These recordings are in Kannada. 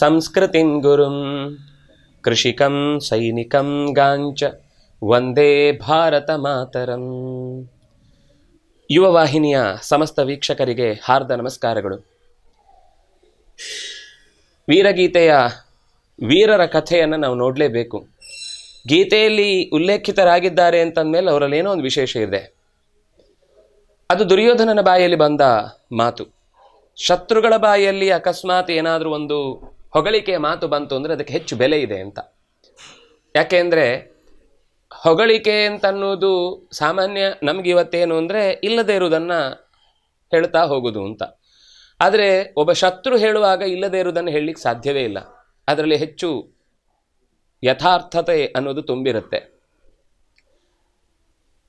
ಸಂಸ್ಕೃತಿನ್ ಗುರುಂ ಕೃಷಿಕಂ ಸೈನಿಕಂ ಗಾಂಚ ವಂದೇ ಭಾರತ ಮಾತರಂ ಯುವ ವಾಹಿನಿಯ ಸಮಸ್ತ ವೀಕ್ಷಕರಿಗೆ ಹಾರ್ದ ನಮಸ್ಕಾರಗಳು ವೀರಗೀತೆಯ ವೀರರ ಕಥೆಯನ್ನು ನಾವು ನೋಡಲೇಬೇಕು ಗೀತೆಯಲ್ಲಿ ಉಲ್ಲೇಖಿತರಾಗಿದ್ದಾರೆ ಅಂತಂದಮೇಲೆ ಅವರಲ್ಲಿ ಏನೋ ಒಂದು ವಿಶೇಷ ಇದೆ ಅದು ದುರ್ಯೋಧನನ ಬಾಯಲ್ಲಿ ಬಂದ ಮಾತು ಶತ್ರುಗಳ ಬಾಯಲ್ಲಿ ಅಕಸ್ಮಾತ್ ಏನಾದರೂ ಒಂದು ಹೊಗಳಿಕೆಯ ಮಾತು ಬಂತು ಅಂದರೆ ಅದಕ್ಕೆ ಹೆಚ್ಚು ಬೆಲೆ ಇದೆ ಅಂತ ಯಾಕೆ ಅಂದರೆ ಹೊಗಳಿಕೆ ಅನ್ನೋದು ಸಾಮಾನ್ಯ ನಮಗಿವತ್ತೇನು ಅಂದರೆ ಇಲ್ಲದೇ ಇರುವುದನ್ನು ಹೇಳ್ತಾ ಹೋಗೋದು ಅಂತ ಆದರೆ ಒಬ್ಬ ಶತ್ರು ಹೇಳುವಾಗ ಇಲ್ಲದೇ ಇರುವುದನ್ನು ಹೇಳಲಿಕ್ಕೆ ಸಾಧ್ಯವೇ ಇಲ್ಲ ಅದರಲ್ಲಿ ಹೆಚ್ಚು ಯಥಾರ್ಥತೆ ಅನ್ನೋದು ತುಂಬಿರುತ್ತೆ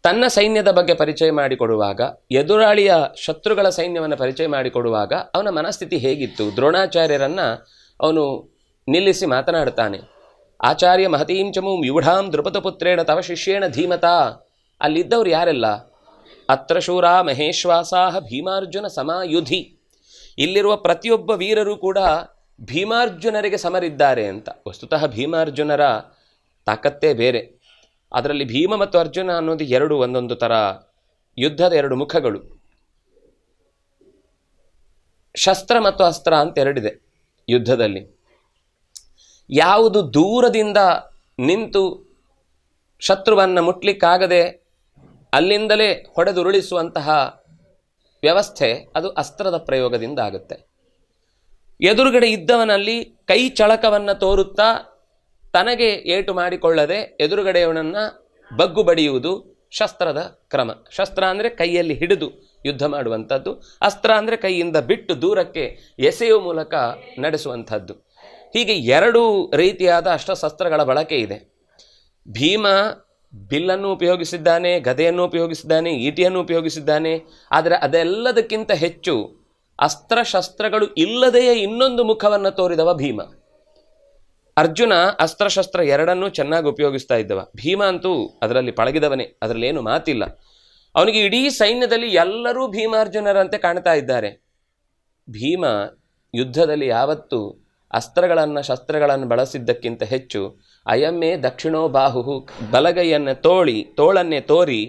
ತನ್ನ ಸೈನ್ಯದ ಬಗ್ಗೆ ಪರಿಚಯ ಮಾಡಿಕೊಡುವಾಗ ಎದುರಾಳಿಯ ಶತ್ರುಗಳ ಸೈನ್ಯವನ್ನು ಪರಿಚಯ ಮಾಡಿಕೊಡುವಾಗ ಅವನ ಮನಸ್ಥಿತಿ ಹೇಗಿತ್ತು ದ್ರೋಣಾಚಾರ್ಯರನ್ನು ಅವನು ನಿಲ್ಲಿಸಿ ಮಾತನಾಡ್ತಾನೆ ಆಚಾರ್ಯ ಮಹತೀಂಚಮೂಂ ಯುಢಾಂ ದೃಪದಪುತ್ರೇಣ ತವ ಶಿಷ್ಯೇಣ ಧೀಮತಾ ಅಲ್ಲಿದ್ದವ್ರು ಯಾರೆಲ್ಲ ಅತ್ರ ಶೂರ ಮಹೇಶ್ವಾಸಾಹ ಭೀಮಾರ್ಜುನ ಸಮಾಯುಧಿ ಇಲ್ಲಿರುವ ಪ್ರತಿಯೊಬ್ಬ ವೀರರು ಕೂಡ ಭೀಮಾರ್ಜುನರಿಗೆ ಸಮರಿದ್ದಾರೆ ಅಂತ ವಸ್ತುತಃ ಭೀಮಾರ್ಜುನರ ತಾಕತ್ತೇ ಬೇರೆ ಅದರಲ್ಲಿ ಭೀಮ ಮತ್ತು ಅರ್ಜುನ ಅನ್ನೋದು ಎರಡು ಒಂದೊಂದು ಥರ ಯುದ್ಧದ ಎರಡು ಮುಖಗಳು ಶಸ್ತ್ರ ಮತ್ತು ಅಸ್ತ್ರ ಅಂತ ಎರಡಿದೆ ಯುದ್ಧದಲ್ಲಿ ಯಾವುದು ದೂರದಿಂದ ನಿಂತು ಶತ್ರುವನ್ನು ಮುಟ್ಲಿಕ್ಕಾಗದೆ ಅಲ್ಲಿಂದಲೇ ಹೊಡೆದುರುಳಿಸುವಂತಹ ವ್ಯವಸ್ಥೆ ಅದು ಅಸ್ತ್ರದ ಪ್ರಯೋಗದಿಂದ ಆಗುತ್ತೆ ಎದುರುಗಡೆ ಇದ್ದವನಲ್ಲಿ ಕೈ ಚಳಕವನ್ನು ತೋರುತ್ತಾ ತನಗೆ ಏಟು ಮಾಡಿಕೊಳ್ಳದೆ ಎದುರುಗಡೆಯವನನ್ನು ಬಗ್ಗು ಬಡಿಯುವುದು ಶಸ್ತ್ರದ ಕ್ರಮ ಶಸ್ತ್ರ ಅಂದರೆ ಕೈಯಲ್ಲಿ ಹಿಡಿದು ಯುದ್ಧ ಮಾಡುವಂಥದ್ದು ಅಸ್ತ್ರ ಅಂದರೆ ಕೈಯಿಂದ ಬಿಟ್ಟು ದೂರಕ್ಕೆ ಎಸೆಯುವ ಮೂಲಕ ನಡೆಸುವಂಥದ್ದು ಹೀಗೆ ಎರಡು ರೀತಿಯಾದ ಅಷ್ಟಶಸ್ತ್ರಗಳ ಬಳಕೆ ಇದೆ ಭೀಮ ಬಿಲ್ಲನ್ನು ಉಪಯೋಗಿಸಿದ್ದಾನೆ ಗದೆಯನ್ನು ಉಪಯೋಗಿಸಿದ್ದಾನೆ ಈಟಿಯನ್ನು ಉಪಯೋಗಿಸಿದ್ದಾನೆ ಆದರೆ ಅದೆಲ್ಲದಕ್ಕಿಂತ ಹೆಚ್ಚು ಅಸ್ತ್ರಶಸ್ತ್ರಗಳು ಇಲ್ಲದೆಯೇ ಇನ್ನೊಂದು ಮುಖವನ್ನು ತೋರಿದವ ಭೀಮ ಅರ್ಜುನ ಅಸ್ತ್ರಶಸ್ತ್ರ ಎರಡನ್ನೂ ಚೆನ್ನಾಗಿ ಉಪಯೋಗಿಸ್ತಾ ಇದ್ದವ ಭೀಮ ಅಂತೂ ಅದರಲ್ಲಿ ಪಳಗಿದವನೇ ಅದರಲ್ಲೇನು ಮಾತಿಲ್ಲ ಅವನಿಗೆ ಇಡೀ ಸೈನ್ಯದಲ್ಲಿ ಎಲ್ಲರೂ ಭೀಮಾರ್ಜುನರಂತೆ ಕಾಣ್ತಾ ಇದ್ದಾರೆ ಭೀಮ ಯುದ್ಧದಲ್ಲಿ ಯಾವತ್ತೂ ಅಸ್ತ್ರಗಳನ್ನು ಶಸ್ತ್ರಗಳನ್ನು ಬಳಸಿದ್ದಕ್ಕಿಂತ ಹೆಚ್ಚು ಅಯಮ್ಮೆ ದಕ್ಷಿಣೋ ಬಾಹು ಬಲಗೈಯನ್ನು ತೋಳಿ ತೋಳನ್ನೇ ತೋರಿ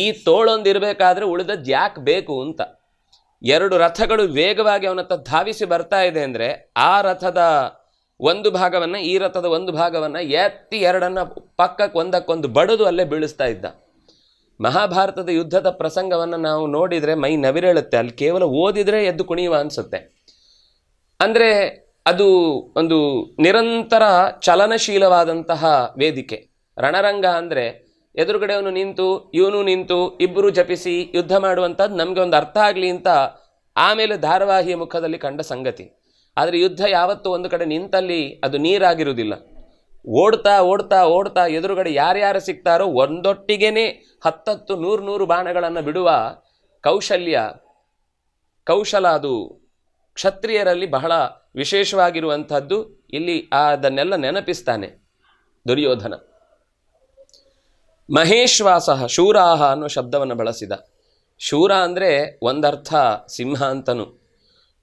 ಈ ತೋಳೊಂದಿರಬೇಕಾದ್ರೆ ಉಳಿದದ್ದು ಯಾಕೆ ಬೇಕು ಅಂತ ಎರಡು ರಥಗಳು ವೇಗವಾಗಿ ಅವನತ್ತ ಧಾವಿಸಿ ಬರ್ತಾ ಇದೆ ಅಂದರೆ ಆ ರಥದ ಒಂದು ಭಾಗವನ್ನು ಈ ರಥದ ಒಂದು ಭಾಗವನ್ನು ಎತ್ತಿ ಎರಡನ್ನು ಪಕ್ಕಕ್ಕೆ ಒಂದಕ್ಕೊಂದು ಬಡದು ಅಲ್ಲೇ ಬೀಳಿಸ್ತಾ ಇದ್ದ ಮಹಾಭಾರತದ ಯುದ್ಧದ ಪ್ರಸಂಗವನ್ನು ನಾವು ನೋಡಿದರೆ ಮೈ ನವಿರೇಳುತ್ತೆ ಅಲ್ಲಿ ಕೇವಲ ಓದಿದರೆ ಎದ್ದು ಕುಣಿಯುವ ಅನಿಸುತ್ತೆ ಅಂದರೆ ಅದು ಒಂದು ನಿರಂತರ ಚಲನಶೀಲವಾದಂತಹ ವೇದಿಕೆ ರಣರಂಗ ಅಂದರೆ ಎದುರುಗಡೆಯವನು ನಿಂತು ಇವನು ನಿಂತು ಇಬ್ಬರು ಜಪಿಸಿ ಯುದ್ಧ ಮಾಡುವಂಥದ್ದು ನಮಗೆ ಒಂದು ಅರ್ಥ ಆಗಲಿ ಅಂತ ಆಮೇಲೆ ಧಾರಾವಾಹಿಯ ಮುಖದಲ್ಲಿ ಕಂಡ ಸಂಗತಿ ಆದರೆ ಯುದ್ಧ ಯಾವತ್ತೂ ಒಂದು ಕಡೆ ನಿಂತಲ್ಲಿ ಅದು ನೀರಾಗಿರುವುದಿಲ್ಲ ಓಡ್ತಾ ಓಡ್ತಾ ಓಡ್ತಾ ಎದುರುಗಡೆ ಯಾರ್ಯಾರು ಸಿಗ್ತಾರೋ ಒಂದೊಟ್ಟಿಗೆನೇ ಹತ್ತತ್ತು ನೂರು ನೂರು ಬಾಣಗಳನ್ನು ಬಿಡುವ ಕೌಶಲ್ಯ ಕೌಶಲ ಅದು ಕ್ಷತ್ರಿಯರಲ್ಲಿ ಬಹಳ ವಿಶೇಷವಾಗಿರುವಂಥದ್ದು ಇಲ್ಲಿ ಅದನ್ನೆಲ್ಲ ನೆನಪಿಸ್ತಾನೆ ದುರ್ಯೋಧನ ಮಹೇಶ್ವಾಸ ಶೂರಾಹ ಅನ್ನುವ ಶಬ್ದವನ್ನು ಬಳಸಿದ ಶೂರ ಅಂದರೆ ಒಂದರ್ಥ ಸಿಂಹ ಅಂತನು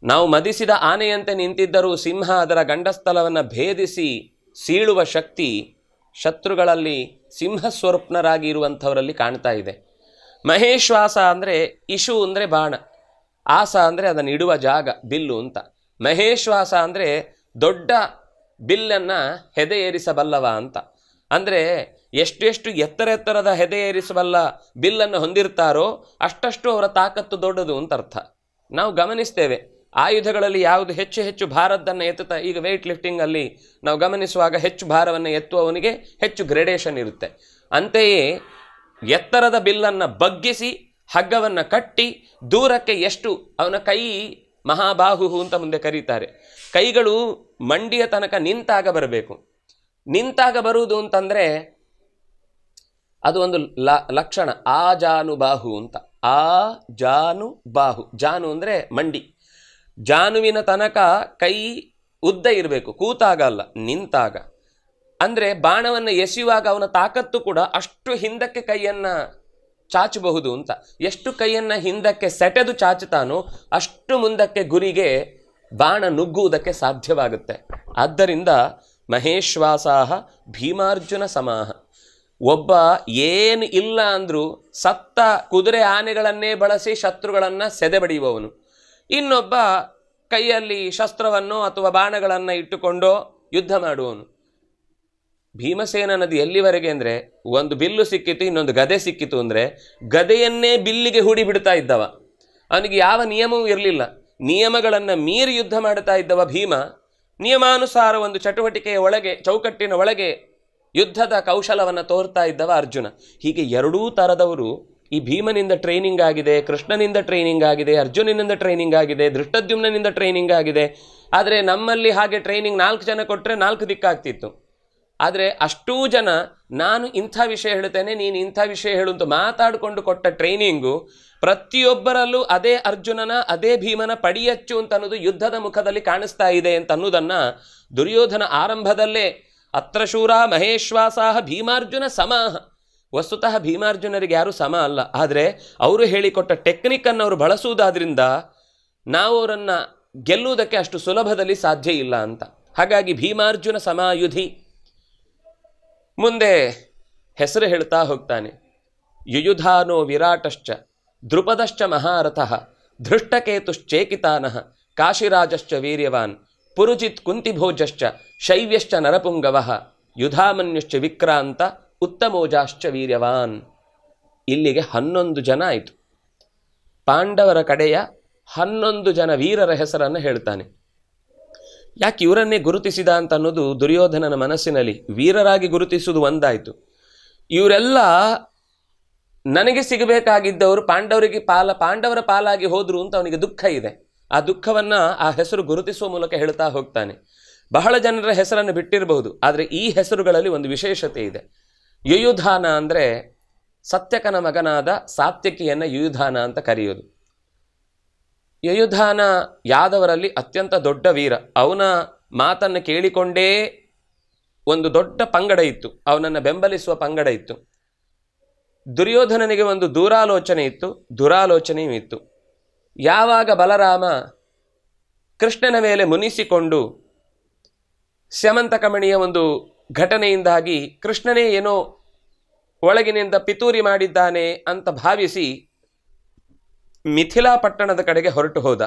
ನಾವು ಮದಿಸಿದ ಆನೆಯಂತೆ ನಿಂತಿದ್ದರೂ ಸಿಂಹ ಅದರ ಗಂಡಸ್ಥಲವನ್ನು ಭೇದಿಸಿ ಸೀಳುವ ಶಕ್ತಿ ಶತ್ರುಗಳಲ್ಲಿ ಸಿಂಹಸ್ವರೂಪನರಾಗಿ ಇರುವಂಥವರಲ್ಲಿ ಕಾಣ್ತಾ ಇದೆ ಮಹೇಶ್ವಾಸ ಅಂದರೆ ಇಶು ಅಂದರೆ ಬಾಣ ಆಸ ಅಂದರೆ ಅದನ್ನು ಇಡುವ ಜಾಗ ಬಿಲ್ಲು ಅಂತ ಮಹೇಶ್ವಾಸ ಅಂದರೆ ದೊಡ್ಡ ಬಿಲ್ಲನ್ನು ಹೆದೆಯೇರಿಸಬಲ್ಲವ ಅಂತ ಅಂದರೆ ಎಷ್ಟೆಷ್ಟು ಎತ್ತರ ಎತ್ತರದ ಹೆದೆಯೇರಿಸಬಲ್ಲ ಏರಿಸಬಲ್ಲ ಬಿಲ್ಲನ್ನು ಹೊಂದಿರ್ತಾರೋ ಅಷ್ಟಷ್ಟು ಅವರ ತಾಕತ್ತು ದೊಡ್ಡದು ಅಂತ ಅರ್ಥ ನಾವು ಗಮನಿಸ್ತೇವೆ ಆಯುಧಗಳಲ್ಲಿ ಯಾವುದು ಹೆಚ್ಚು ಹೆಚ್ಚು ಭಾರದ್ದನ್ನು ಎತ್ತುತ್ತಾ ಈಗ ವೆಯ್ಟ್ ಲಿಫ್ಟಿಂಗಲ್ಲಿ ನಾವು ಗಮನಿಸುವಾಗ ಹೆಚ್ಚು ಭಾರವನ್ನು ಎತ್ತುವವನಿಗೆ ಹೆಚ್ಚು ಗ್ರೆಡೇಷನ್ ಇರುತ್ತೆ ಅಂತೆಯೇ ಎತ್ತರದ ಬಿಲ್ಲನ್ನು ಬಗ್ಗಿಸಿ ಹಗ್ಗವನ್ನು ಕಟ್ಟಿ ದೂರಕ್ಕೆ ಎಷ್ಟು ಅವನ ಕೈ ಮಹಾಬಾಹು ಅಂತ ಮುಂದೆ ಕರೀತಾರೆ ಕೈಗಳು ಮಂಡಿಯ ತನಕ ನಿಂತಾಗ ಬರಬೇಕು ನಿಂತಾಗ ಬರುವುದು ಅಂತಂದರೆ ಅದು ಒಂದು ಲ ಲಕ್ಷಣ ಆ ಜಾನು ಬಾಹು ಅಂತ ಆ ಜಾನು ಬಾಹು ಜಾನು ಅಂದರೆ ಮಂಡಿ ಜಾನುವಿನ ತನಕ ಕೈ ಉದ್ದ ಇರಬೇಕು ಕೂತಾಗ ಅಲ್ಲ ನಿಂತಾಗ ಅಂದರೆ ಬಾಣವನ್ನು ಎಸೆಯುವಾಗ ಅವನ ತಾಕತ್ತು ಕೂಡ ಅಷ್ಟು ಹಿಂದಕ್ಕೆ ಕೈಯನ್ನು ಚಾಚಬಹುದು ಅಂತ ಎಷ್ಟು ಕೈಯನ್ನು ಹಿಂದಕ್ಕೆ ಸೆಟೆದು ಚಾಚುತ್ತಾನೋ ಅಷ್ಟು ಮುಂದಕ್ಕೆ ಗುರಿಗೆ ಬಾಣ ನುಗ್ಗುವುದಕ್ಕೆ ಸಾಧ್ಯವಾಗುತ್ತೆ ಆದ್ದರಿಂದ ಮಹೇಶ್ವಾಸಾಹ ಭೀಮಾರ್ಜುನ ಸಮಾಹ ಒಬ್ಬ ಏನು ಇಲ್ಲ ಅಂದರೂ ಸತ್ತ ಕುದುರೆ ಆನೆಗಳನ್ನೇ ಬಳಸಿ ಶತ್ರುಗಳನ್ನು ಸೆದೆಬಡಿಯುವವನು ಇನ್ನೊಬ್ಬ ಕೈಯಲ್ಲಿ ಶಸ್ತ್ರವನ್ನು ಅಥವಾ ಬಾಣಗಳನ್ನು ಇಟ್ಟುಕೊಂಡು ಯುದ್ಧ ಮಾಡುವನು ಭೀಮಸೇನ ನದಿ ಎಲ್ಲಿವರೆಗೆ ಅಂದರೆ ಒಂದು ಬಿಲ್ಲು ಸಿಕ್ಕಿತು ಇನ್ನೊಂದು ಗದೆ ಸಿಕ್ಕಿತು ಅಂದರೆ ಗದೆಯನ್ನೇ ಬಿಲ್ಲಿಗೆ ಹೂಡಿ ಬಿಡ್ತಾ ಇದ್ದವ ಅವನಿಗೆ ಯಾವ ನಿಯಮವೂ ಇರಲಿಲ್ಲ ನಿಯಮಗಳನ್ನು ಮೀರಿ ಯುದ್ಧ ಮಾಡುತ್ತಾ ಇದ್ದವ ಭೀಮ ನಿಯಮಾನುಸಾರ ಒಂದು ಚಟುವಟಿಕೆಯ ಒಳಗೆ ಚೌಕಟ್ಟಿನ ಒಳಗೆ ಯುದ್ಧದ ಕೌಶಲವನ್ನು ತೋರ್ತಾ ಇದ್ದವ ಅರ್ಜುನ ಹೀಗೆ ಎರಡೂ ಥರದವರು ಈ ಭೀಮನಿಂದ ಟ್ರೈನಿಂಗ್ ಆಗಿದೆ ಕೃಷ್ಣನಿಂದ ಟ್ರೈನಿಂಗ್ ಆಗಿದೆ ಅರ್ಜುನನಿಂದ ಟ್ರೈನಿಂಗ್ ಆಗಿದೆ ದೃಷ್ಟದ್ಯುಮ್ನಿಂದ ಟ್ರೈನಿಂಗ್ ಆಗಿದೆ ಆದರೆ ನಮ್ಮಲ್ಲಿ ಹಾಗೆ ಟ್ರೈನಿಂಗ್ ನಾಲ್ಕು ಜನ ಕೊಟ್ಟರೆ ನಾಲ್ಕು ದಿಕ್ಕಾಗ್ತಿತ್ತು ಆದರೆ ಅಷ್ಟೂ ಜನ ನಾನು ಇಂಥ ವಿಷಯ ಹೇಳ್ತೇನೆ ನೀನು ಇಂಥ ವಿಷಯ ಹೇಳು ಅಂತ ಮಾತಾಡಿಕೊಂಡು ಕೊಟ್ಟ ಟ್ರೈನಿಂಗು ಪ್ರತಿಯೊಬ್ಬರಲ್ಲೂ ಅದೇ ಅರ್ಜುನನ ಅದೇ ಭೀಮನ ಪಡಿಯಚ್ಚು ಅಂತ ಅನ್ನೋದು ಯುದ್ಧದ ಮುಖದಲ್ಲಿ ಕಾಣಿಸ್ತಾ ಇದೆ ಅಂತ ಅನ್ನೋದನ್ನು ದುರ್ಯೋಧನ ಆರಂಭದಲ್ಲೇ ಅತ್ರಶೂರ ಮಹೇಶ್ವಾಸಾಹ ಭೀಮಾರ್ಜುನ ಸಮಾಹ ವಸ್ತುತಃ ಭೀಮಾರ್ಜುನರಿಗೆ ಯಾರೂ ಸಮ ಅಲ್ಲ ಆದರೆ ಅವರು ಹೇಳಿಕೊಟ್ಟ ಟೆಕ್ನಿಕನ್ನು ಅವರು ಬಳಸುವುದಾದ್ರಿಂದ ನಾವು ಅವರನ್ನು ಗೆಲ್ಲುವುದಕ್ಕೆ ಅಷ್ಟು ಸುಲಭದಲ್ಲಿ ಸಾಧ್ಯ ಇಲ್ಲ ಅಂತ ಹಾಗಾಗಿ ಭೀಮಾರ್ಜುನ ಸಮಾಯುಧಿ ಮುಂದೆ ಹೆಸರು ಹೇಳ್ತಾ ಹೋಗ್ತಾನೆ ಯುಯುಧಾನೋ ವಿರಾಟಶ್ಚ ದ್ರುಪದಶ್ಚ ಮಹಾರಥ ಧೃಷ್ಟಕೇತುಶ್ಚೇಕಿತಾನಃ ಕಾಶಿರಾಜಶ್ಚ ವೀರ್ಯವಾನ್ ಪುರುಜಿತ್ ಕುಂತಿಭೋಜಶ್ಚ ಶೈವ್ಯಶ್ಚ ನರಪುಂಗವಃ ಯುಧಾಮನ್ಯುಶ್ಚ ವಿಕ್ರಾಂತ ಉತ್ತಮೋಜಾಶ್ಚ ವೀರ್ಯವಾನ್ ಇಲ್ಲಿಗೆ ಹನ್ನೊಂದು ಜನ ಆಯಿತು ಪಾಂಡವರ ಕಡೆಯ ಹನ್ನೊಂದು ಜನ ವೀರರ ಹೆಸರನ್ನು ಹೇಳ್ತಾನೆ ಯಾಕೆ ಇವರನ್ನೇ ಗುರುತಿಸಿದ ಅಂತ ಅನ್ನೋದು ದುರ್ಯೋಧನನ ಮನಸ್ಸಿನಲ್ಲಿ ವೀರರಾಗಿ ಗುರುತಿಸುವುದು ಒಂದಾಯಿತು ಇವರೆಲ್ಲ ನನಗೆ ಸಿಗಬೇಕಾಗಿದ್ದವರು ಪಾಂಡವರಿಗೆ ಪಾಲ ಪಾಂಡವರ ಪಾಲಾಗಿ ಹೋದ್ರು ಅಂತ ಅವನಿಗೆ ದುಃಖ ಇದೆ ಆ ದುಃಖವನ್ನು ಆ ಹೆಸರು ಗುರುತಿಸುವ ಮೂಲಕ ಹೇಳ್ತಾ ಹೋಗ್ತಾನೆ ಬಹಳ ಜನರ ಹೆಸರನ್ನು ಬಿಟ್ಟಿರಬಹುದು ಆದರೆ ಈ ಹೆಸರುಗಳಲ್ಲಿ ಒಂದು ವಿಶೇಷತೆ ಇದೆ ಯುಯುಧಾನ ಅಂದರೆ ಸತ್ಯಕನ ಮಗನಾದ ಸಾತ್ಯಕಿಯನ್ನು ಯುಯುಧಾನ ಅಂತ ಕರೆಯೋದು ಯಯುಧಾನ ಯಾದವರಲ್ಲಿ ಅತ್ಯಂತ ದೊಡ್ಡ ವೀರ ಅವನ ಮಾತನ್ನು ಕೇಳಿಕೊಂಡೇ ಒಂದು ದೊಡ್ಡ ಪಂಗಡ ಇತ್ತು ಅವನನ್ನು ಬೆಂಬಲಿಸುವ ಪಂಗಡ ಇತ್ತು ದುರ್ಯೋಧನನಿಗೆ ಒಂದು ದೂರಾಲೋಚನೆ ಇತ್ತು ದುರಾಲೋಚನೆಯೂ ಇತ್ತು ಯಾವಾಗ ಬಲರಾಮ ಕೃಷ್ಣನ ಮೇಲೆ ಮುನಿಸಿಕೊಂಡು ಶ್ಯಮಂತಕಮಣಿಯ ಒಂದು ಘಟನೆಯಿಂದಾಗಿ ಕೃಷ್ಣನೇ ಏನೋ ಒಳಗಿನಿಂದ ಪಿತೂರಿ ಮಾಡಿದ್ದಾನೆ ಅಂತ ಭಾವಿಸಿ ಮಿಥಿಲಾ ಪಟ್ಟಣದ ಕಡೆಗೆ ಹೊರಟು ಹೋದ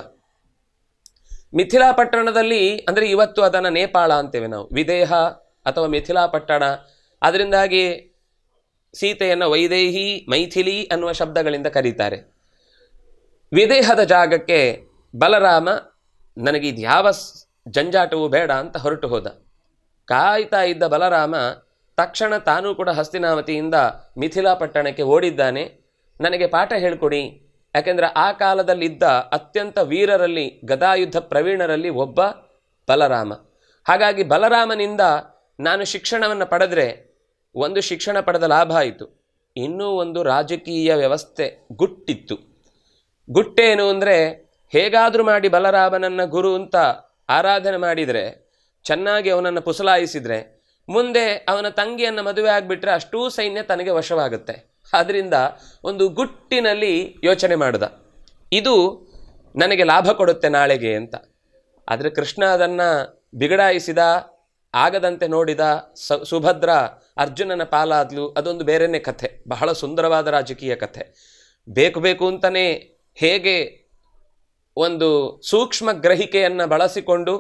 ಮಿಥಿಲಾ ಪಟ್ಟಣದಲ್ಲಿ ಅಂದರೆ ಇವತ್ತು ಅದನ್ನು ನೇಪಾಳ ಅಂತೇವೆ ನಾವು ವಿದೇಹ ಅಥವಾ ಮಿಥಿಲಾ ಪಟ್ಟಣ ಅದರಿಂದಾಗಿ ಸೀತೆಯನ್ನು ವೈದೇಹಿ ಮೈಥಿಲಿ ಅನ್ನುವ ಶಬ್ದಗಳಿಂದ ಕರೀತಾರೆ ವಿದೇಹದ ಜಾಗಕ್ಕೆ ಬಲರಾಮ ನನಗಿದ್ಯಾವ ಜಂಜಾಟವೂ ಬೇಡ ಅಂತ ಹೊರಟು ಹೋದ ಕಾಯ್ತಾ ಇದ್ದ ಬಲರಾಮ ತಕ್ಷಣ ತಾನೂ ಕೂಡ ಹಸ್ತಿನಾವತಿಯಿಂದ ಮಿಥಿಲಾ ಪಟ್ಟಣಕ್ಕೆ ಓಡಿದ್ದಾನೆ ನನಗೆ ಪಾಠ ಹೇಳಿಕೊಡಿ ಯಾಕೆಂದರೆ ಆ ಕಾಲದಲ್ಲಿದ್ದ ಅತ್ಯಂತ ವೀರರಲ್ಲಿ ಗದಾಯುದ್ಧ ಪ್ರವೀಣರಲ್ಲಿ ಒಬ್ಬ ಬಲರಾಮ ಹಾಗಾಗಿ ಬಲರಾಮನಿಂದ ನಾನು ಶಿಕ್ಷಣವನ್ನು ಪಡೆದರೆ ಒಂದು ಶಿಕ್ಷಣ ಪಡೆದ ಲಾಭ ಆಯಿತು ಇನ್ನೂ ಒಂದು ರಾಜಕೀಯ ವ್ಯವಸ್ಥೆ ಗುಟ್ಟಿತ್ತು ಗುಟ್ಟೇನು ಅಂದರೆ ಹೇಗಾದರೂ ಮಾಡಿ ಬಲರಾಮನನ್ನು ಗುರು ಅಂತ ಆರಾಧನೆ ಮಾಡಿದರೆ ಚೆನ್ನಾಗಿ ಅವನನ್ನು ಪುಸಲಾಯಿಸಿದರೆ ಮುಂದೆ ಅವನ ತಂಗಿಯನ್ನು ಮದುವೆ ಆಗಿಬಿಟ್ರೆ ಅಷ್ಟೂ ಸೈನ್ಯ ತನಗೆ ವಶವಾಗುತ್ತೆ ಆದ್ದರಿಂದ ಒಂದು ಗುಟ್ಟಿನಲ್ಲಿ ಯೋಚನೆ ಮಾಡಿದ ಇದು ನನಗೆ ಲಾಭ ಕೊಡುತ್ತೆ ನಾಳೆಗೆ ಅಂತ ಆದರೆ ಕೃಷ್ಣ ಅದನ್ನು ಬಿಗಡಾಯಿಸಿದ ಆಗದಂತೆ ನೋಡಿದ ಸ ಸುಭದ್ರ ಅರ್ಜುನನ ಪಾಲಾದ್ಲು ಅದೊಂದು ಬೇರೆಯೇ ಕಥೆ ಬಹಳ ಸುಂದರವಾದ ರಾಜಕೀಯ ಕಥೆ ಬೇಕು ಬೇಕು ಅಂತಲೇ ಹೇಗೆ ಒಂದು ಸೂಕ್ಷ್ಮ ಗ್ರಹಿಕೆಯನ್ನು ಬಳಸಿಕೊಂಡು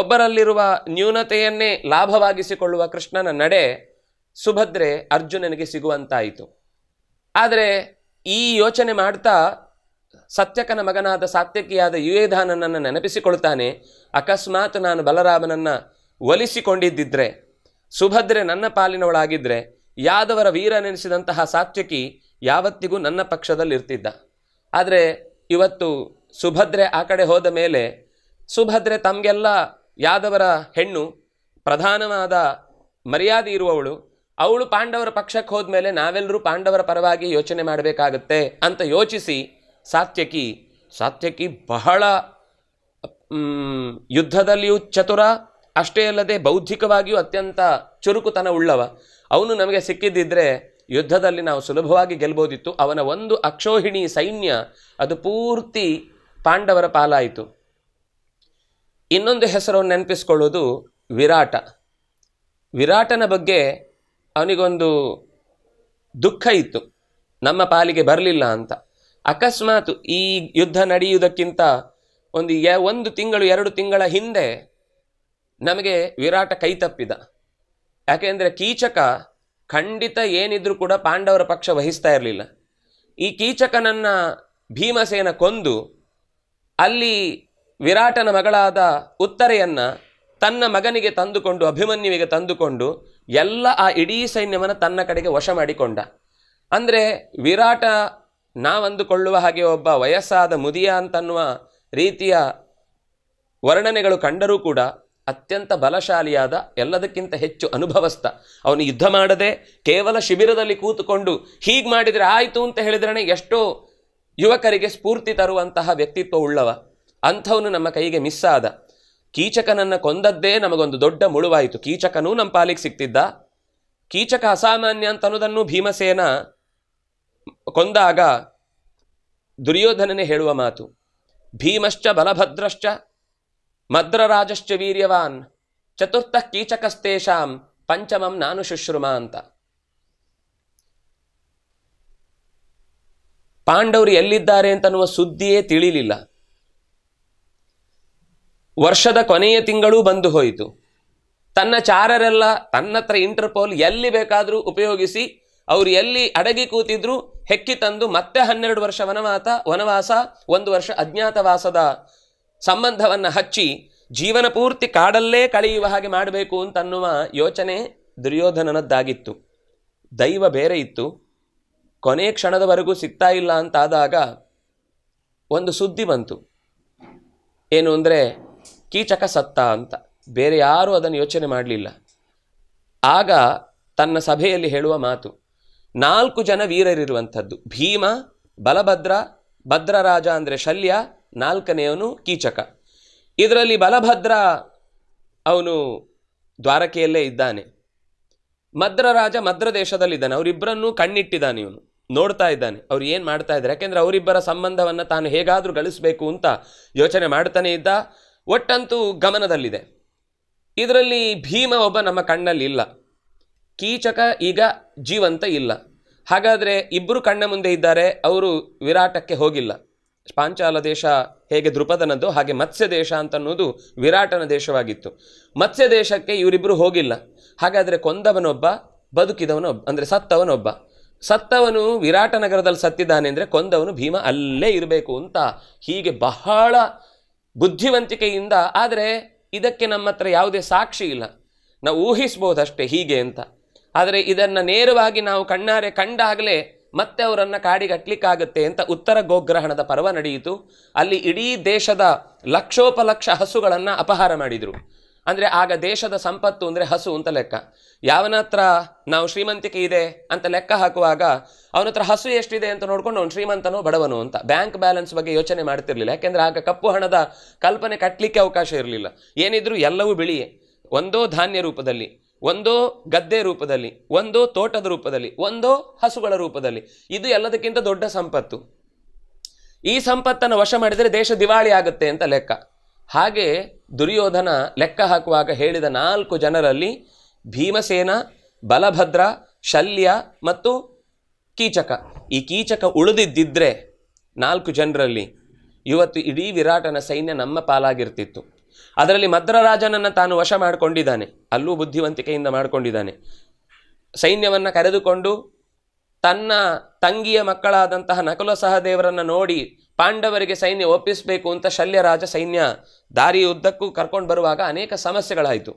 ಒಬ್ಬರಲ್ಲಿರುವ ನ್ಯೂನತೆಯನ್ನೇ ಲಾಭವಾಗಿಸಿಕೊಳ್ಳುವ ಕೃಷ್ಣನ ನಡೆ ಸುಭದ್ರೆ ಅರ್ಜುನನಿಗೆ ಸಿಗುವಂತಾಯಿತು ಆದರೆ ಈ ಯೋಚನೆ ಮಾಡ್ತಾ ಸತ್ಯಕನ ಮಗನಾದ ಸಾತ್ಯಕಿಯಾದ ಯುವೇಧಾನನನ್ನು ನೆನಪಿಸಿಕೊಳ್ತಾನೆ ಅಕಸ್ಮಾತ್ ನಾನು ಬಲರಾಮನನ್ನು ಒಲಿಸಿಕೊಂಡಿದ್ದಿದ್ರೆ ಸುಭದ್ರೆ ನನ್ನ ಪಾಲಿನವಳಾಗಿದ್ದರೆ ಯಾದವರ ವೀರನೆನಿಸಿದಂತಹ ಸಾತ್ಯಕಿ ಯಾವತ್ತಿಗೂ ನನ್ನ ಪಕ್ಷದಲ್ಲಿರ್ತಿದ್ದ ಆದರೆ ಇವತ್ತು ಸುಭದ್ರೆ ಆ ಕಡೆ ಹೋದ ಮೇಲೆ ಸುಭದ್ರೆ ತಮಗೆಲ್ಲ ಯಾದವರ ಹೆಣ್ಣು ಪ್ರಧಾನವಾದ ಮರ್ಯಾದೆ ಇರುವವಳು ಅವಳು ಪಾಂಡವರ ಪಕ್ಷಕ್ಕೆ ಹೋದ್ಮೇಲೆ ನಾವೆಲ್ಲರೂ ಪಾಂಡವರ ಪರವಾಗಿ ಯೋಚನೆ ಮಾಡಬೇಕಾಗತ್ತೆ ಅಂತ ಯೋಚಿಸಿ ಸಾತ್ಯಕಿ ಸಾತ್ಯಕಿ ಬಹಳ ಯುದ್ಧದಲ್ಲಿಯೂ ಚತುರ ಅಷ್ಟೇ ಅಲ್ಲದೆ ಬೌದ್ಧಿಕವಾಗಿಯೂ ಅತ್ಯಂತ ಚುರುಕುತನ ಉಳ್ಳವ ಅವನು ನಮಗೆ ಸಿಕ್ಕಿದ್ದಿದ್ರೆ ಯುದ್ಧದಲ್ಲಿ ನಾವು ಸುಲಭವಾಗಿ ಗೆಲ್ಬೋದಿತ್ತು ಅವನ ಒಂದು ಅಕ್ಷೋಹಿಣಿ ಸೈನ್ಯ ಅದು ಪೂರ್ತಿ ಪಾಂಡವರ ಪಾಲಾಯಿತು ಇನ್ನೊಂದು ಹೆಸರನ್ನು ನೆನಪಿಸ್ಕೊಳ್ಳೋದು ವಿರಾಟ ವಿರಾಟನ ಬಗ್ಗೆ ಅವನಿಗೊಂದು ದುಃಖ ಇತ್ತು ನಮ್ಮ ಪಾಲಿಗೆ ಬರಲಿಲ್ಲ ಅಂತ ಅಕಸ್ಮಾತ್ ಈ ಯುದ್ಧ ನಡೆಯುವುದಕ್ಕಿಂತ ಒಂದು ಯ ಒಂದು ತಿಂಗಳು ಎರಡು ತಿಂಗಳ ಹಿಂದೆ ನಮಗೆ ವಿರಾಟ ಕೈ ತಪ್ಪಿದ ಯಾಕೆಂದರೆ ಕೀಚಕ ಖಂಡಿತ ಏನಿದ್ರೂ ಕೂಡ ಪಾಂಡವರ ಪಕ್ಷ ವಹಿಸ್ತಾ ಇರಲಿಲ್ಲ ಈ ಕೀಚಕನನ್ನು ಭೀಮಸೇನ ಕೊಂದು ಅಲ್ಲಿ ವಿರಾಟನ ಮಗಳಾದ ಉತ್ತರೆಯನ್ನು ತನ್ನ ಮಗನಿಗೆ ತಂದುಕೊಂಡು ಅಭಿಮನ್ಯುವಿಗೆ ತಂದುಕೊಂಡು ಎಲ್ಲ ಆ ಇಡೀ ಸೈನ್ಯವನ್ನು ತನ್ನ ಕಡೆಗೆ ವಶ ಮಾಡಿಕೊಂಡ ಅಂದರೆ ವಿರಾಟ ನಾವಂದುಕೊಳ್ಳುವ ಹಾಗೆ ಒಬ್ಬ ವಯಸ್ಸಾದ ಮುದಿಯ ಅಂತನ್ನುವ ರೀತಿಯ ವರ್ಣನೆಗಳು ಕಂಡರೂ ಕೂಡ ಅತ್ಯಂತ ಬಲಶಾಲಿಯಾದ ಎಲ್ಲದಕ್ಕಿಂತ ಹೆಚ್ಚು ಅನುಭವಸ್ಥ ಅವನು ಯುದ್ಧ ಮಾಡದೆ ಕೇವಲ ಶಿಬಿರದಲ್ಲಿ ಕೂತುಕೊಂಡು ಹೀಗೆ ಮಾಡಿದರೆ ಆಯಿತು ಅಂತ ಹೇಳಿದ್ರೆ ಎಷ್ಟೋ ಯುವಕರಿಗೆ ಸ್ಫೂರ್ತಿ ತರುವಂತಹ ವ್ಯಕ್ತಿತ್ವ ಉಳ್ಳವ ಅಂಥವನು ನಮ್ಮ ಕೈಗೆ ಮಿಸ್ ಆದ ಕೀಚಕನನ್ನು ಕೊಂದದ್ದೇ ನಮಗೊಂದು ದೊಡ್ಡ ಮುಳುವಾಯಿತು ಕೀಚಕನೂ ನಮ್ಮ ಪಾಲಿಗೆ ಸಿಕ್ತಿದ್ದ ಕೀಚಕ ಅಸಾಮಾನ್ಯ ಅಂತ ಭೀಮಸೇನ ಕೊಂದಾಗ ದುರ್ಯೋಧನನೇ ಹೇಳುವ ಮಾತು ಭೀಮಶ್ಚ ಬಲಭದ್ರಶ್ಚ ಮದ್ರರಾಜಶ್ಚ ವೀರ್ಯವಾನ್ ಚತುರ್ಥ ಕೀಚಕಸ್ತೇಷಾಂ ಪಂಚಮಂ ನಾನು ಶುಶ್ರುಮ ಅಂತ ಪಾಂಡವರು ಎಲ್ಲಿದ್ದಾರೆ ಅಂತನ್ನುವ ಸುದ್ದಿಯೇ ತಿಳಿಲಿಲ್ಲ ವರ್ಷದ ಕೊನೆಯ ತಿಂಗಳು ಬಂದು ಹೋಯಿತು ತನ್ನ ಚಾರರೆಲ್ಲ ತನ್ನತ್ರ ಇಂಟರ್ಪೋಲ್ ಎಲ್ಲಿ ಬೇಕಾದರೂ ಉಪಯೋಗಿಸಿ ಅವರು ಎಲ್ಲಿ ಅಡಗಿ ಕೂತಿದ್ರು ಹೆಕ್ಕಿ ತಂದು ಮತ್ತೆ ಹನ್ನೆರಡು ವರ್ಷ ವನವಾತ ವನವಾಸ ಒಂದು ವರ್ಷ ಅಜ್ಞಾತವಾಸದ ಸಂಬಂಧವನ್ನು ಹಚ್ಚಿ ಜೀವನ ಪೂರ್ತಿ ಕಾಡಲ್ಲೇ ಕಳೆಯುವ ಹಾಗೆ ಮಾಡಬೇಕು ಅಂತನ್ನುವ ಯೋಚನೆ ದುರ್ಯೋಧನನದ್ದಾಗಿತ್ತು ದೈವ ಬೇರೆ ಇತ್ತು ಕೊನೆ ಕ್ಷಣದವರೆಗೂ ಸಿಗ್ತಾ ಇಲ್ಲ ಅಂತಾದಾಗ ಒಂದು ಸುದ್ದಿ ಬಂತು ಏನು ಅಂದರೆ ಕೀಚಕ ಸತ್ತ ಅಂತ ಬೇರೆ ಯಾರೂ ಅದನ್ನು ಯೋಚನೆ ಮಾಡಲಿಲ್ಲ ಆಗ ತನ್ನ ಸಭೆಯಲ್ಲಿ ಹೇಳುವ ಮಾತು ನಾಲ್ಕು ಜನ ವೀರರಿರುವಂಥದ್ದು ಭೀಮ ಬಲಭದ್ರ ಭದ್ರರಾಜ ಅಂದರೆ ಶಲ್ಯ ನಾಲ್ಕನೆಯವನು ಕೀಚಕ ಇದರಲ್ಲಿ ಬಲಭದ್ರ ಅವನು ದ್ವಾರಕೆಯಲ್ಲೇ ಇದ್ದಾನೆ ಮದ್ರರಾಜ ಮದ್ರ ದೇಶದಲ್ಲಿದ್ದಾನೆ ಅವರಿಬ್ಬರನ್ನೂ ಕಣ್ಣಿಟ್ಟಿದ್ದಾನೆ ಇವನು ನೋಡ್ತಾ ಇದ್ದಾನೆ ಅವ್ರು ಏನು ಮಾಡ್ತಾ ಇದ್ದಾರೆ ಯಾಕೆಂದರೆ ಅವರಿಬ್ಬರ ಸಂಬಂಧವನ್ನು ತಾನು ಹೇಗಾದರೂ ಗಳಿಸಬೇಕು ಅಂತ ಯೋಚನೆ ಮಾಡ್ತಾನೆ ಇದ್ದ ಒಟ್ಟಂತೂ ಗಮನದಲ್ಲಿದೆ ಇದರಲ್ಲಿ ಭೀಮ ಒಬ್ಬ ನಮ್ಮ ಕಣ್ಣಲ್ಲಿ ಇಲ್ಲ ಕೀಚಕ ಈಗ ಜೀವಂತ ಇಲ್ಲ ಹಾಗಾದರೆ ಇಬ್ಬರು ಕಣ್ಣ ಮುಂದೆ ಇದ್ದಾರೆ ಅವರು ವಿರಾಟಕ್ಕೆ ಹೋಗಿಲ್ಲ ಪಾಂಚಾಲ ದೇಶ ಹೇಗೆ ದೃಪದನದ್ದು ಹಾಗೆ ಮತ್ಸ್ಯ ದೇಶ ಅಂತ ಅನ್ನೋದು ವಿರಾಟನ ದೇಶವಾಗಿತ್ತು ಮತ್ಸ್ಯ ದೇಶಕ್ಕೆ ಇವರಿಬ್ಬರು ಹೋಗಿಲ್ಲ ಹಾಗಾದರೆ ಕೊಂದವನೊಬ್ಬ ಬದುಕಿದವನೊಬ್ಬ ಅಂದರೆ ಸತ್ತವನೊಬ್ಬ ಸತ್ತವನು ವಿರಾಟ ನಗರದಲ್ಲಿ ಸತ್ತಿದ್ದಾನೆ ಅಂದರೆ ಕೊಂದವನು ಭೀಮ ಅಲ್ಲೇ ಇರಬೇಕು ಅಂತ ಹೀಗೆ ಬಹಳ ಬುದ್ಧಿವಂತಿಕೆಯಿಂದ ಆದರೆ ಇದಕ್ಕೆ ನಮ್ಮ ಹತ್ರ ಯಾವುದೇ ಸಾಕ್ಷಿ ಇಲ್ಲ ನಾವು ಊಹಿಸ್ಬೋದಷ್ಟೇ ಹೀಗೆ ಅಂತ ಆದರೆ ಇದನ್ನು ನೇರವಾಗಿ ನಾವು ಕಣ್ಣಾರೆ ಕಂಡಾಗಲೇ ಮತ್ತೆ ಅವರನ್ನು ಕಾಡಿಗಟ್ಲಿಕ್ಕಾಗತ್ತೆ ಅಂತ ಉತ್ತರ ಗೋಗ್ರಹಣದ ಪರ್ವ ನಡೆಯಿತು ಅಲ್ಲಿ ಇಡೀ ದೇಶದ ಲಕ್ಷೋಪಲಕ್ಷ ಹಸುಗಳನ್ನು ಅಪಹಾರ ಮಾಡಿದರು ಅಂದರೆ ಆಗ ದೇಶದ ಸಂಪತ್ತು ಅಂದರೆ ಹಸು ಅಂತ ಲೆಕ್ಕ ಯಾವನ ಹತ್ರ ನಾವು ಶ್ರೀಮಂತಿಕೆ ಇದೆ ಅಂತ ಲೆಕ್ಕ ಹಾಕುವಾಗ ಅವನ ಹತ್ರ ಹಸು ಎಷ್ಟಿದೆ ಅಂತ ನೋಡ್ಕೊಂಡು ಅವನು ಶ್ರೀಮಂತನೋ ಬಡವನು ಅಂತ ಬ್ಯಾಂಕ್ ಬ್ಯಾಲೆನ್ಸ್ ಬಗ್ಗೆ ಯೋಚನೆ ಮಾಡ್ತಿರ್ಲಿಲ್ಲ ಯಾಕೆಂದ್ರೆ ಆಗ ಕಪ್ಪು ಹಣದ ಕಲ್ಪನೆ ಕಟ್ಟಲಿಕ್ಕೆ ಅವಕಾಶ ಇರಲಿಲ್ಲ ಏನಿದ್ರು ಎಲ್ಲವೂ ಬಿಳಿ ಒಂದೋ ಧಾನ್ಯ ರೂಪದಲ್ಲಿ ಒಂದೋ ಗದ್ದೆ ರೂಪದಲ್ಲಿ ಒಂದೋ ತೋಟದ ರೂಪದಲ್ಲಿ ಒಂದೋ ಹಸುಗಳ ರೂಪದಲ್ಲಿ ಇದು ಎಲ್ಲದಕ್ಕಿಂತ ದೊಡ್ಡ ಸಂಪತ್ತು ಈ ಸಂಪತ್ತನ್ನು ವಶ ಮಾಡಿದರೆ ದೇಶ ದಿವಾಳಿ ಆಗುತ್ತೆ ಅಂತ ಲೆಕ್ಕ ಹಾಗೆ ದುರ್ಯೋಧನ ಲೆಕ್ಕ ಹಾಕುವಾಗ ಹೇಳಿದ ನಾಲ್ಕು ಜನರಲ್ಲಿ ಭೀಮಸೇನ ಬಲಭದ್ರ ಶಲ್ಯ ಮತ್ತು ಕೀಚಕ ಈ ಕೀಚಕ ಉಳಿದಿದ್ದಿದ್ರೆ ನಾಲ್ಕು ಜನರಲ್ಲಿ ಇವತ್ತು ಇಡೀ ವಿರಾಟನ ಸೈನ್ಯ ನಮ್ಮ ಪಾಲಾಗಿರ್ತಿತ್ತು ಅದರಲ್ಲಿ ಮದ್ರರಾಜನನ್ನು ತಾನು ವಶ ಮಾಡಿಕೊಂಡಿದ್ದಾನೆ ಅಲ್ಲೂ ಬುದ್ಧಿವಂತಿಕೆಯಿಂದ ಮಾಡಿಕೊಂಡಿದ್ದಾನೆ ಸೈನ್ಯವನ್ನು ಕರೆದುಕೊಂಡು ತನ್ನ ತಂಗಿಯ ಮಕ್ಕಳಾದಂತಹ ನಕುಲ ಸಹದೇವರನ್ನು ನೋಡಿ ಪಾಂಡವರಿಗೆ ಸೈನ್ಯ ಒಪ್ಪಿಸಬೇಕು ಅಂತ ಶಲ್ಯರಾಜ ಸೈನ್ಯ ದಾರಿಯ ಉದ್ದಕ್ಕೂ ಕರ್ಕೊಂಡು ಬರುವಾಗ ಅನೇಕ ಸಮಸ್ಯೆಗಳಾಯಿತು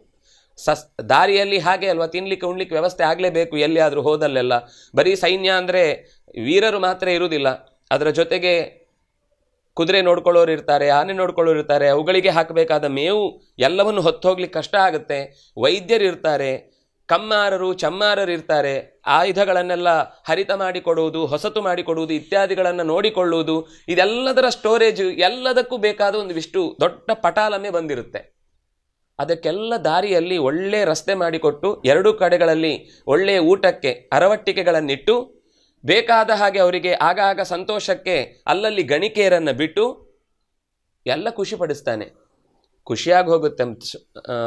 ಸಸ್ ದಾರಿಯಲ್ಲಿ ಹಾಗೆ ಅಲ್ವಾ ತಿನ್ಲಿಕ್ಕೆ ಉಣ್ಲಿಕ್ಕೆ ವ್ಯವಸ್ಥೆ ಆಗಲೇಬೇಕು ಎಲ್ಲಿಯಾದರೂ ಹೋದಲ್ಲೆಲ್ಲ ಬರೀ ಸೈನ್ಯ ಅಂದರೆ ವೀರರು ಮಾತ್ರ ಇರುವುದಿಲ್ಲ ಅದರ ಜೊತೆಗೆ ಕುದುರೆ ನೋಡ್ಕೊಳ್ಳೋರು ಇರ್ತಾರೆ ಆನೆ ನೋಡ್ಕೊಳ್ಳೋರು ಇರ್ತಾರೆ ಅವುಗಳಿಗೆ ಹಾಕಬೇಕಾದ ಮೇವು ಎಲ್ಲವನ್ನು ಹೊತ್ತೋಗ್ಲಿಕ್ಕೆ ಕಷ್ಟ ಆಗುತ್ತೆ ವೈದ್ಯರು ಇರ್ತಾರೆ ಕಮ್ಮಾರರು ಚಮ್ಮಾರರು ಇರ್ತಾರೆ ಆಯುಧಗಳನ್ನೆಲ್ಲ ಹರಿತ ಮಾಡಿಕೊಡುವುದು ಹೊಸತು ಮಾಡಿಕೊಡುವುದು ಇತ್ಯಾದಿಗಳನ್ನು ನೋಡಿಕೊಳ್ಳುವುದು ಇದೆಲ್ಲದರ ಸ್ಟೋರೇಜ್ ಎಲ್ಲದಕ್ಕೂ ಬೇಕಾದ ಒಂದು ವಿಷ್ಟು ದೊಡ್ಡ ಪಟಾಲಮೆ ಬಂದಿರುತ್ತೆ ಅದಕ್ಕೆಲ್ಲ ದಾರಿಯಲ್ಲಿ ಒಳ್ಳೆ ರಸ್ತೆ ಮಾಡಿಕೊಟ್ಟು ಎರಡೂ ಕಡೆಗಳಲ್ಲಿ ಒಳ್ಳೆಯ ಊಟಕ್ಕೆ ಅರವಟ್ಟಿಕೆಗಳನ್ನಿಟ್ಟು ಬೇಕಾದ ಹಾಗೆ ಅವರಿಗೆ ಆಗಾಗ ಸಂತೋಷಕ್ಕೆ ಅಲ್ಲಲ್ಲಿ ಗಣಿಕೆಯರನ್ನು ಬಿಟ್ಟು ಎಲ್ಲ ಖುಷಿಪಡಿಸ್ತಾನೆ ಖುಷಿಯಾಗಿ ಹೋಗುತ್ತೆ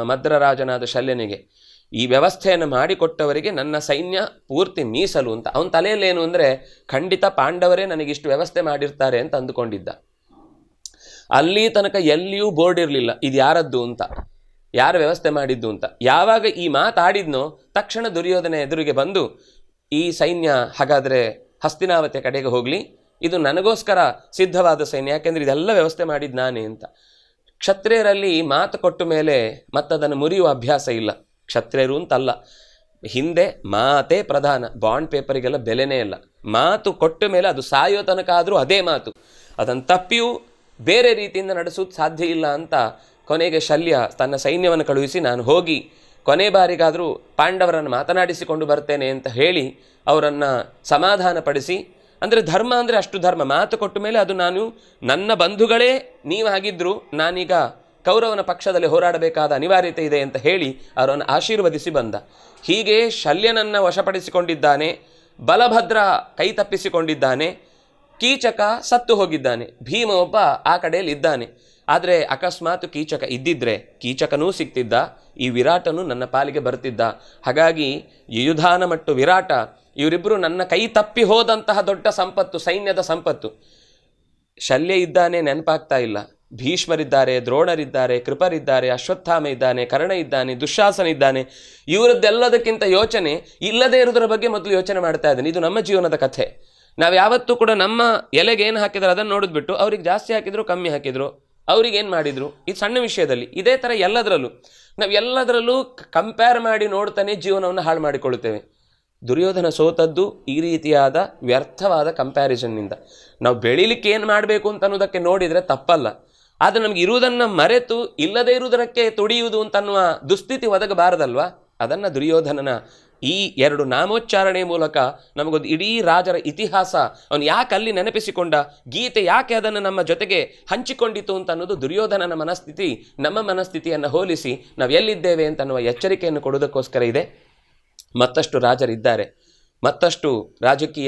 ಮದ್ರರಾಜನಾದ ಶಲ್ಯನಿಗೆ ಈ ವ್ಯವಸ್ಥೆಯನ್ನು ಮಾಡಿಕೊಟ್ಟವರಿಗೆ ನನ್ನ ಸೈನ್ಯ ಪೂರ್ತಿ ಮೀಸಲು ಅಂತ ಅವನ ತಲೆಯಲ್ಲೇನು ಅಂದರೆ ಖಂಡಿತ ಪಾಂಡವರೇ ನನಗಿಷ್ಟು ವ್ಯವಸ್ಥೆ ಮಾಡಿರ್ತಾರೆ ಅಂತ ಅಂದುಕೊಂಡಿದ್ದ ಅಲ್ಲಿ ತನಕ ಎಲ್ಲಿಯೂ ಬೋರ್ಡ್ ಇರಲಿಲ್ಲ ಇದು ಯಾರದ್ದು ಅಂತ ಯಾರು ವ್ಯವಸ್ಥೆ ಮಾಡಿದ್ದು ಅಂತ ಯಾವಾಗ ಈ ಮಾತು ಆಡಿದ್ನೋ ತಕ್ಷಣ ದುರ್ಯೋಧನೆ ಎದುರಿಗೆ ಬಂದು ಈ ಸೈನ್ಯ ಹಾಗಾದರೆ ಹಸ್ತಿನಾವತಿಯ ಕಡೆಗೆ ಹೋಗಲಿ ಇದು ನನಗೋಸ್ಕರ ಸಿದ್ಧವಾದ ಸೈನ್ಯ ಯಾಕೆಂದರೆ ಇದೆಲ್ಲ ವ್ಯವಸ್ಥೆ ಮಾಡಿದ್ದು ನಾನೇ ಅಂತ ಕ್ಷತ್ರಿಯರಲ್ಲಿ ಮಾತು ಕೊಟ್ಟ ಮೇಲೆ ಮತ್ತದನ್ನು ಮುರಿಯುವ ಅಭ್ಯಾಸ ಇಲ್ಲ ಕ್ಷತ್ರಿಯರು ಅಂತಲ್ಲ ಹಿಂದೆ ಮಾತೇ ಪ್ರಧಾನ ಬಾಂಡ್ ಪೇಪರಿಗೆಲ್ಲ ಬೆಲೆನೇ ಇಲ್ಲ ಮಾತು ಕೊಟ್ಟ ಮೇಲೆ ಅದು ಸಾಯೋ ತನಕ ಆದರೂ ಅದೇ ಮಾತು ಅದನ್ನು ತಪ್ಪಿಯೂ ಬೇರೆ ರೀತಿಯಿಂದ ನಡೆಸೋದು ಸಾಧ್ಯ ಇಲ್ಲ ಅಂತ ಕೊನೆಗೆ ಶಲ್ಯ ತನ್ನ ಸೈನ್ಯವನ್ನು ಕಳುಹಿಸಿ ನಾನು ಹೋಗಿ ಕೊನೆ ಬಾರಿಗಾದರೂ ಪಾಂಡವರನ್ನು ಮಾತನಾಡಿಸಿಕೊಂಡು ಬರ್ತೇನೆ ಅಂತ ಹೇಳಿ ಅವರನ್ನು ಸಮಾಧಾನಪಡಿಸಿ ಅಂದರೆ ಧರ್ಮ ಅಂದರೆ ಅಷ್ಟು ಧರ್ಮ ಮಾತು ಕೊಟ್ಟ ಮೇಲೆ ಅದು ನಾನು ನನ್ನ ಬಂಧುಗಳೇ ನೀವಾಗಿದ್ದರೂ ನಾನೀಗ ಕೌರವನ ಪಕ್ಷದಲ್ಲಿ ಹೋರಾಡಬೇಕಾದ ಅನಿವಾರ್ಯತೆ ಇದೆ ಅಂತ ಹೇಳಿ ಅವರನ್ನು ಆಶೀರ್ವದಿಸಿ ಬಂದ ಹೀಗೆ ಶಲ್ಯನನ್ನು ವಶಪಡಿಸಿಕೊಂಡಿದ್ದಾನೆ ಬಲಭದ್ರ ಕೈ ತಪ್ಪಿಸಿಕೊಂಡಿದ್ದಾನೆ ಕೀಚಕ ಸತ್ತು ಹೋಗಿದ್ದಾನೆ ಭೀಮ ಒಬ್ಬ ಆ ಕಡೆಯಲ್ಲಿ ಇದ್ದಾನೆ ಆದರೆ ಅಕಸ್ಮಾತ್ ಕೀಚಕ ಇದ್ದಿದ್ರೆ ಕೀಚಕನೂ ಸಿಗ್ತಿದ್ದ ಈ ವಿರಾಟನು ನನ್ನ ಪಾಲಿಗೆ ಬರ್ತಿದ್ದ ಹಾಗಾಗಿ ಯುಯುಧಾನ ಮಟ್ಟು ವಿರಾಟ ಇವರಿಬ್ಬರು ನನ್ನ ಕೈ ತಪ್ಪಿ ಹೋದಂತಹ ದೊಡ್ಡ ಸಂಪತ್ತು ಸೈನ್ಯದ ಸಂಪತ್ತು ಶಲ್ಯ ಇದ್ದಾನೆ ನೆನಪಾಗ್ತಾ ಇಲ್ಲ ಭೀಷ್ಮರಿದ್ದಾರೆ ದ್ರೋಣರಿದ್ದಾರೆ ಕೃಪರಿದ್ದಾರೆ ಅಶ್ವತ್ಥಾಮ ಇದ್ದಾನೆ ಕರ್ಣ ಇದ್ದಾನೆ ದುಶಾಸನ ಇದ್ದಾನೆ ಇವರದ್ದೆಲ್ಲದಕ್ಕಿಂತ ಯೋಚನೆ ಇಲ್ಲದೇ ಇರೋದ್ರ ಬಗ್ಗೆ ಮೊದಲು ಯೋಚನೆ ಮಾಡ್ತಾ ಇದ್ದಾನೆ ಇದು ನಮ್ಮ ಜೀವನದ ಕಥೆ ನಾವು ಯಾವತ್ತೂ ಕೂಡ ನಮ್ಮ ಎಲೆಗೆ ಏನು ಹಾಕಿದ್ರು ಅದನ್ನು ನೋಡಿದ್ಬಿಟ್ಟು ಅವ್ರಿಗೆ ಜಾಸ್ತಿ ಹಾಕಿದ್ರು ಕಮ್ಮಿ ಹಾಕಿದ್ರು ಏನು ಮಾಡಿದರು ಈ ಸಣ್ಣ ವಿಷಯದಲ್ಲಿ ಇದೇ ಥರ ಎಲ್ಲದರಲ್ಲೂ ನಾವು ಎಲ್ಲದರಲ್ಲೂ ಕಂಪೇರ್ ಮಾಡಿ ನೋಡ್ತಾನೆ ಜೀವನವನ್ನು ಹಾಳು ಮಾಡಿಕೊಳ್ಳುತ್ತೇವೆ ದುರ್ಯೋಧನ ಸೋತದ್ದು ಈ ರೀತಿಯಾದ ವ್ಯರ್ಥವಾದ ಕಂಪ್ಯಾರಿಸನ್ನಿಂದ ನಾವು ಬೆಳೀಲಿಕ್ಕೆ ಏನು ಮಾಡಬೇಕು ಅಂತ ಅನ್ನೋದಕ್ಕೆ ನೋಡಿದರೆ ತಪ್ಪಲ್ಲ ಆದರೆ ನಮಗೆ ಇರುವುದನ್ನು ಮರೆತು ಇಲ್ಲದೇ ಇರುವುದಕ್ಕೆ ತುಡಿಯುವುದು ಅಂತನ್ನುವ ದುಸ್ಥಿತಿ ಒದಗಬಾರದಲ್ವಾ ಅದನ್ನು ದುರ್ಯೋಧನನ ಈ ಎರಡು ನಾಮೋಚ್ಚಾರಣೆ ಮೂಲಕ ನಮಗೊಂದು ಇಡೀ ರಾಜರ ಇತಿಹಾಸ ಅವನು ಯಾಕೆ ಅಲ್ಲಿ ನೆನಪಿಸಿಕೊಂಡ ಗೀತೆ ಯಾಕೆ ಅದನ್ನು ನಮ್ಮ ಜೊತೆಗೆ ಹಂಚಿಕೊಂಡಿತು ಅಂತ ಅನ್ನೋದು ದುರ್ಯೋಧನನ ಮನಸ್ಥಿತಿ ನಮ್ಮ ಮನಸ್ಥಿತಿಯನ್ನು ಹೋಲಿಸಿ ನಾವು ಎಲ್ಲಿದ್ದೇವೆ ಅಂತ ಅನ್ನುವ ಎಚ್ಚರಿಕೆಯನ್ನು ಕೊಡೋದಕ್ಕೋಸ್ಕರ ಇದೆ ಮತ್ತಷ್ಟು ರಾಜರಿದ್ದಾರೆ ಮತ್ತಷ್ಟು ರಾಜಕೀಯ